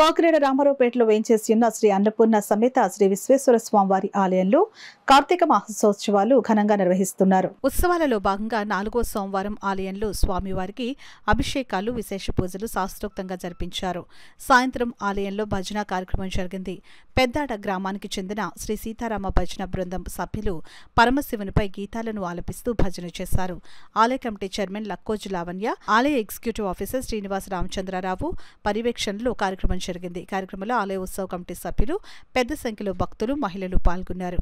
కాకినాడ రామారావుపేటలో వేయించేస్తున్న శ్రీ అన్నపూర్ణ సమేత శ్రీ విశ్వేశ్వర స్వామివారి ఆలయంలో కార్తీక మహోత్సవాలు ఘనంగా నిర్వహిస్తున్నారు ఉత్సవాలలో భాగంగా నాలుగో సోమవారం ఆలయంలో స్వామివారికి అభిషేకాలు విశేష పూజలు శాస్త్రోక్తంగా జరిపించారు సాయంత్రం ఆలయంలో భజన కార్యక్రమం జరిగింది పెద్దాడ గ్రామానికి చెందిన శ్రీ సీతారామ భజన బృందం సభ్యులు పరమశివునిపై గీతాలను ఆలపిస్తూ భజన చేశారు ఆలయ కమిటీ చైర్మన్ లక్కోజు లావణ్య ఆలయ ఎగ్జిక్యూటివ్ ఆఫీసర్ శ్రీనివాస రామచంద్రరావు పర్యవేక్షణలో కార్యక్రమం జరిగింది కార్యక్రమంలో ఆలయ ఉత్సవ కమిటీ సభ్యులు పెద్ద సంఖ్యలో భక్తులు మహిళలు పాల్గొన్నారు